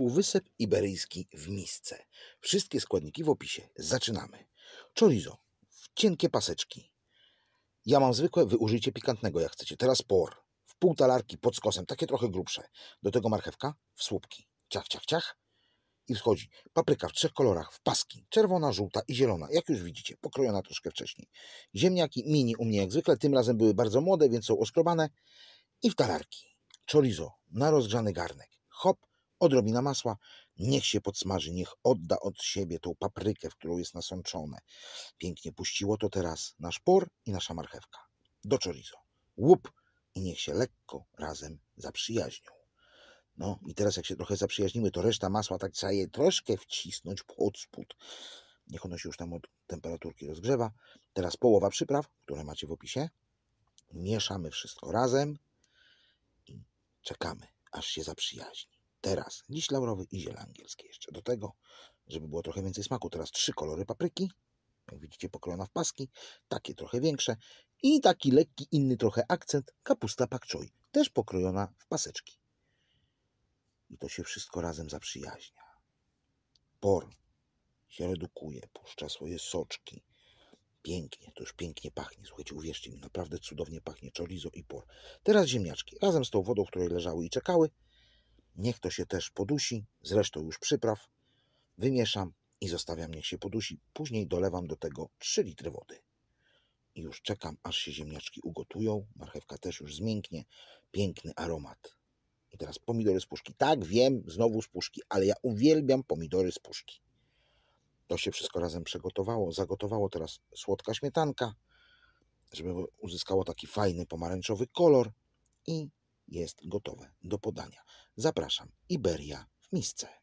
Półwysep Iberyjski w misce. Wszystkie składniki w opisie. Zaczynamy. Chorizo w cienkie paseczki. Ja mam zwykłe, wyużyjcie pikantnego jak chcecie. Teraz por. W pół talarki pod skosem, takie trochę grubsze. Do tego marchewka w słupki. Ciach, ciach, ciach. I wchodzi papryka w trzech kolorach, w paski. Czerwona, żółta i zielona. Jak już widzicie, pokrojona troszkę wcześniej. Ziemniaki mini u mnie jak zwykle. Tym razem były bardzo młode, więc są oskrobane. I w talarki. Chorizo na rozgrzany garnek. Hop, odrobina masła, niech się podsmaży, niech odda od siebie tą paprykę, w którą jest nasączone. Pięknie puściło to teraz nasz por i nasza marchewka. Do chorizo. Łup i niech się lekko razem zaprzyjaźnią. No i teraz jak się trochę zaprzyjaźnimy, to reszta masła tak trzeba je troszkę wcisnąć pod spód. Niech ono się już tam od temperaturki rozgrzewa. Teraz połowa przypraw, które macie w opisie. Mieszamy wszystko razem i czekamy, aż się zaprzyjaźni teraz. liść laurowy i ziele angielskie jeszcze. Do tego, żeby było trochę więcej smaku, teraz trzy kolory papryki. Jak widzicie, pokrojona w paski. Takie trochę większe. I taki lekki, inny trochę akcent. Kapusta pak Też pokrojona w paseczki. I to się wszystko razem zaprzyjaźnia. Por się redukuje, puszcza swoje soczki. Pięknie, to już pięknie pachnie. Słuchajcie, uwierzcie mi, naprawdę cudownie pachnie chorizo i por. Teraz ziemniaczki, razem z tą wodą, w której leżały i czekały, Niech to się też podusi, zresztą już przypraw. Wymieszam i zostawiam, niech się podusi. Później dolewam do tego 3 litry wody. I już czekam, aż się ziemniaczki ugotują. Marchewka też już zmięknie. Piękny aromat. I teraz pomidory z puszki. Tak, wiem, znowu z puszki, ale ja uwielbiam pomidory z puszki. To się wszystko razem przegotowało. Zagotowało teraz słodka śmietanka, żeby uzyskało taki fajny pomarańczowy kolor. I jest gotowe do podania. Zapraszam, Iberia w misce.